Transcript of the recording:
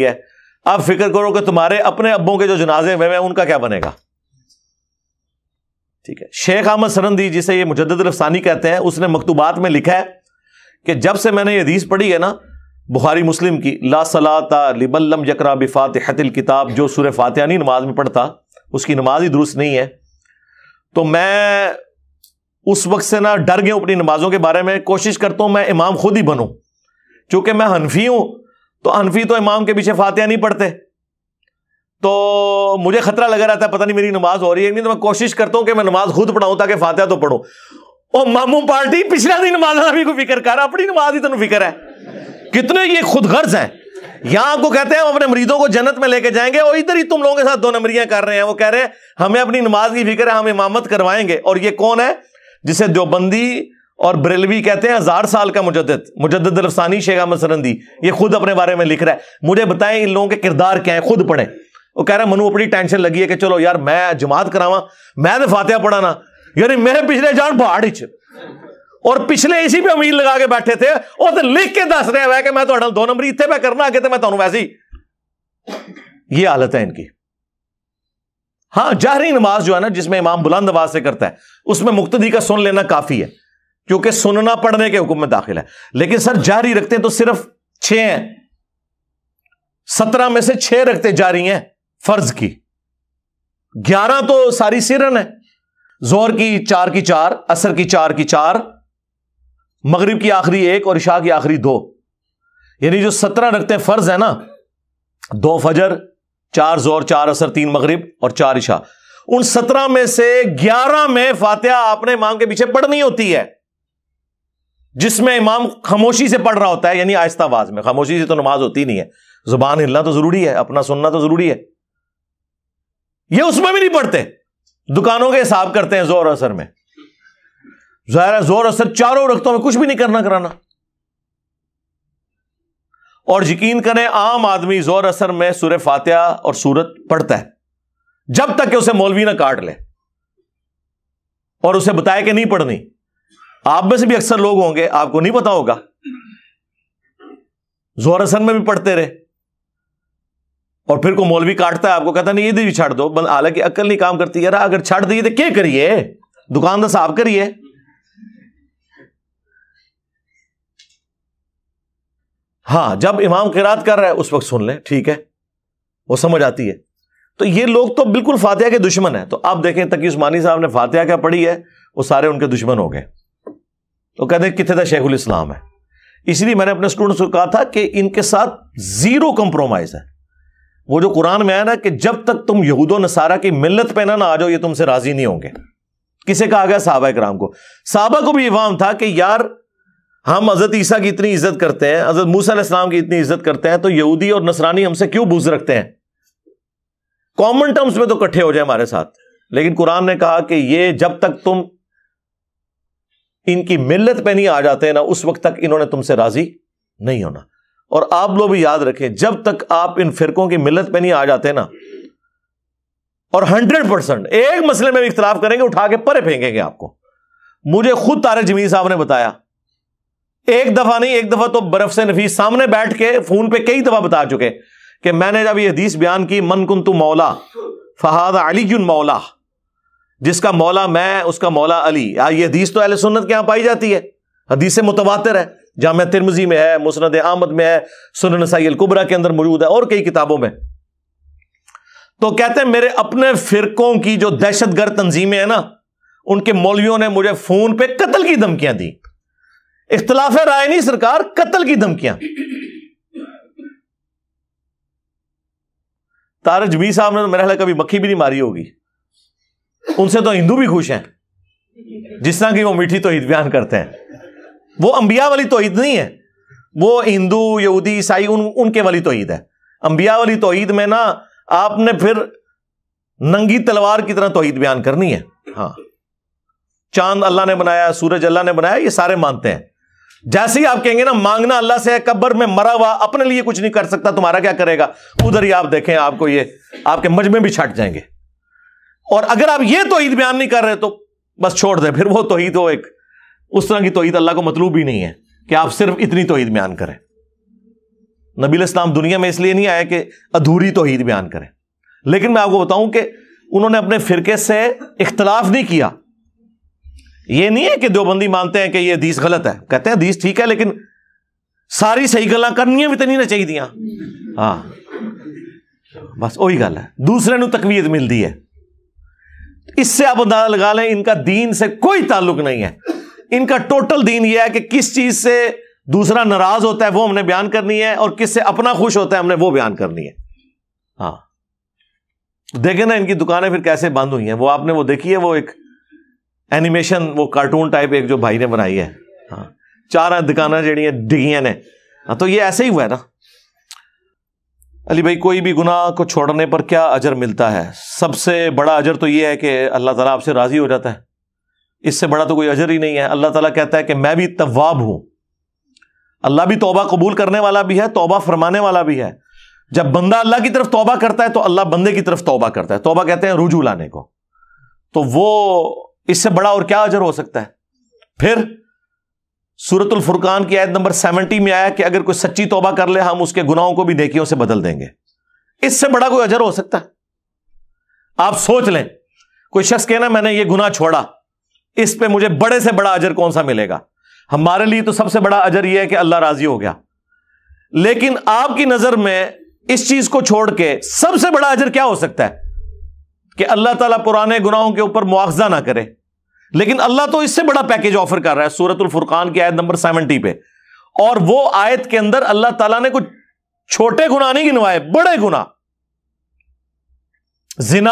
है अब फिक्र करो कि तुम्हारे अपने अब्बों के जो जनाजे हुए हैं उनका क्या बनेगा ठीक है शेख अहमद सरंदी जिसे ये मुजद रफसानी कहते हैं उसने मकतूबात में लिखा है कि जब से मैंने ये हदीस पढ़ी है ना बुखारी मुस्लिम की ला सला लिबल्लम बिफात हतिल किताब जो सुर फातहानी नमाज में पढ़ता उसकी नमाज ही दुरुस्त नहीं है तो मैं उस वक्त से ना डर गया अपनी नमाजों के बारे में कोशिश करता हूँ मैं इमाम खुद ही बनूँ चूंकि मैं हनफी हूँ तो अनफी तो इमाम के पीछे फातिया नहीं पढ़ते तो मुझे खतरा लगा रहता है पता नहीं मेरी नमाज हो रही है नहीं तो मैं कोशिश करता हूं कि मैं नमाज खुद पढ़ाऊं ताकि फातिया तो पढ़ो और मामू पार्टी पिछला दिन नमाज अभी को फिक्र कर अपनी नमाज ही तेन फिक्र है कितने ये खुद गर्ज है यहां आपको कहते हैं हम अपने मरीजों को जन्नत में लेके जाएंगे और इधर ही तुम लोगों के साथ दो नंबरियां कर रहे हैं वो कह रहे हैं हमें अपनी नमाज की फिक्र है हम इमामत करवाएंगे और ये कौन है जिसे देवबंदी और बरेलवी कहते हैं हजार साल का मुजद मुजद रफसानी शेख अहमद ये खुद अपने बारे में लिख रहा है मुझे बताएं इन लोगों के किरदार क्या है खुद पढ़े वो कह रहा मनु अपनी टेंशन लगी है कि चलो यार मैं जमात करावा मैं तो फातिहा पढ़ाना यानी मेरे पिछले जान पहाड़ और पिछले इसी पे अमीर लगा के बैठे थे और तो लिख के दस रहे हैं कि मैं तो दो नंबर इतने पे करना आगे तो मैं तुम्हें वैसे ही ये हालत है इनकी हाँ जाहरी नमाज जो है ना जिसमें इमाम बुलंद आवाज से करता है उसमें मुक्तदी का सुन लेना काफी है क्योंकि सुनना पढ़ने के हुक्म में दाखिल है लेकिन सर जारी रखते हैं तो सिर्फ छह हैं सत्रह में से छह रखते जारी हैं फर्ज की ग्यारह तो सारी सिरन है जोर की चार की चार असर की चार की चार मगरिब की आखिरी एक और ईशा की आखिरी दो यानी जो सत्रह रखते हैं फर्ज है ना दो फजर चार जोर चार असर तीन मगरिब और चार ईशा उन सत्रह में से ग्यारह में फातिहा आपने इमाम के पीछे पढ़नी होती है जिसमें इमाम खामोशी से पढ़ रहा होता है यानी आहिस्ता आवाज में खामोशी से तो नमाज होती नहीं है जुबान हिलना तो जरूरी है अपना सुनना तो जरूरी है यह उसमें भी नहीं पढ़ते दुकानों के हिसाब करते हैं जोर असर में जाहिर जोर असर चारों रक्तों में कुछ भी नहीं करना कराना और यकीन करें आम आदमी जोर असर में सुर फात्या और सूरत पढ़ता है जब तक कि उसे मौलवी ना काट ले और उसे बताए कि नहीं पढ़नी आप में से भी अक्सर लोग होंगे आपको नहीं पता होगा जोर हसन में भी पढ़ते रहे और फिर को मौलवी काटता है आपको कहता नहीं ये भी छाड़ दो हालांकि अक्ल नहीं काम करती यार अगर छाड़ दिए तो क्या करिए दुकानदार साफ करिए हाँ जब इमाम किरात कर रहा है उस वक्त सुन लें ठीक है वो समझ आती है तो ये लोग तो बिल्कुल फातिहा के दुश्मन है तो आप देखें तकी उस्मानी साहब ने फातिहा क्या पढ़ी है वो सारे उनके दुश्मन हो गए तो कहते हैं कितने शेखुल इस्लाम है इसलिए मैंने अपने स्टूडेंट्स को कहा था कि इनके साथ ज़ीरो कंप्रोमाइज़ है वो जो कुरान में आया ना कि जब तक तुम यहूदो नसारा की मिलत पे ना ना आ जाओ ये तुमसे राज़ी नहीं होंगे किसे कहा गया साहबा कराम को साहबा को भी इवाम था कि यार हम हज़रत ईसा की इतनी इज्जत करते हैं हज़रत मूसा इस्लाम की इतनी इज्जत करते हैं तो यहूदी और नसरानी हमसे क्यों बुझ रखते हैं कॉमन टर्म्स में तो कट्ठे हो जाए हमारे साथ लेकिन कुरान ने कहा कि ये जब तक तुम इनकी मिल्लत पे नहीं आ जाते ना उस वक्त तक इन्होंने तुमसे राजी नहीं होना और आप लोग भी याद रखें जब तक आप इन फिरकों की मिल्लत पे नहीं आ जाते ना और हंड्रेड परसेंट एक मसले में इख्तलाफ करेंगे उठा के परे फेंकेंगे आपको मुझे खुद तारे जमीन साहब ने बताया एक दफा नहीं एक दफा तो बर्फ से नफीस सामने बैठ के फोन पर कई दफा बता चुके कि मैंने जब यह हदीस बयान की मन कुंतु मौला फहाद अली मौला जिसका मौला मैं उसका मौला अली ये हदीस तो अहले सुन्नत के यहां पाई जाती है हदीस मुतवातर है जाम तिरमजी में है मुसनद अहमद में है सुन नसाई कुबरा के अंदर मौजूद है और कई किताबों में तो कहते हैं मेरे अपने फिरकों की जो दहशतगर्द गर्द तंजीमें हैं ना उनके मौलवियों ने मुझे फोन पे कत्ल की धमकियां दी इख्तलाफ राय नहीं सरकार कत्ल की धमकियां तारक साहब ने मेरे हल्ला कभी मक्खी भी नहीं मारी होगी उनसे तो हिंदू भी खुश हैं जिस तरह की वो मीठी तोहिद बयान करते हैं वो अंबिया वाली तोहहीद नहीं है वो हिंदू यहूदी ईसाई उन, उनके वाली तोहहीद है अंबिया वाली तोहहीद में ना आपने फिर नंगी तलवार की तरह तोहहीद बयान करनी है हाँ चांद अल्लाह ने बनाया सूरज अल्लाह ने बनाया ये सारे मानते हैं जैसे ही आप कहेंगे ना मांगना अल्लाह से है कब्र में मरा हुआ अपने लिए कुछ नहीं कर सकता तुम्हारा क्या करेगा उधर ही आप देखें आपको ये आपके मजमे भी छट जाएंगे और अगर आप ये तोहीद बयान नहीं कर रहे तो बस छोड़ दे फिर वो तोहीद हो एक उस तरह की तोहीद अल्लाह को मतलूब ही नहीं है कि आप सिर्फ इतनी तोहीद बयान करें नबील इस्लाम दुनिया में इसलिए नहीं आया कि अधूरी तोहीद बयान करें लेकिन मैं आपको बताऊं कि उन्होंने अपने फिरके से इख्तलाफ नहीं किया ये नहीं है कि देवबंदी मानते हैं कि ये दीस गलत है कहते हैं हदीस ठीक है लेकिन सारी सही गल करनी भी तो नहीं ना चाहिए हाँ बस वही गल है दूसरे को मिलती है इससे आप अंदाजा लगा लें इनका दीन से कोई ताल्लुक नहीं है इनका टोटल दीन यह है कि किस चीज से दूसरा नाराज होता है वो हमने बयान करनी है और किससे अपना खुश होता है हमने वो बयान करनी है हाँ देखे ना इनकी दुकानें फिर कैसे बंद हुई हैं वो आपने वो देखी है वो एक एनिमेशन वो कार्टून टाइप एक जो भाई ने बनाई है हाँ चार दुकाना जड़ियां डिगियां ने हाँ, तो ये ऐसे ही हुआ है ना अली भाई कोई भी गुनाह को छोड़ने पर क्या अजर मिलता है सबसे बड़ा अजर तो यह है कि अल्लाह ताला आपसे राज़ी हो जाता है इससे बड़ा तो कोई अजर ही नहीं है अल्लाह ताला कहता है कि मैं भी तवाब हूं अल्लाह भी तोबा कबूल करने वाला भी है तोबा फरमाने वाला भी है जब बंदा अल्लाह की तरफ तोबा करता है तो अल्लाह बंदे की तरफ तोबा करता है तोबा कहते हैं रुझू लाने को तो वो इससे बड़ा और क्या अजर हो सकता है फिर सूरतुल फुरकान की आयत नंबर सेवेंटी में आया कि अगर कोई सच्ची तोबा कर ले हम उसके गुनाहों को भी देखियों से बदल देंगे इससे बड़ा कोई अजर हो सकता है आप सोच लें कोई शख्स कहना मैंने ये गुना छोड़ा इस पे मुझे बड़े से बड़ा अजर कौन सा मिलेगा हमारे लिए तो सबसे बड़ा अजर यह है कि अल्लाह राजी हो गया लेकिन आपकी नजर में इस चीज को छोड़ के सबसे बड़ा अजर क्या हो सकता है कि अल्लाह ताला पुराने गुनाहों के ऊपर मुआवजा ना करे लेकिन अल्लाह तो इससे बड़ा पैकेज ऑफर कर रहा है सूरतुल फुरकान की आयत नंबर सेवनटी पे और वो आयत के अंदर अल्लाह तला ने कुछ छोटे गुना नहीं गिनवाए बड़े गुना जिना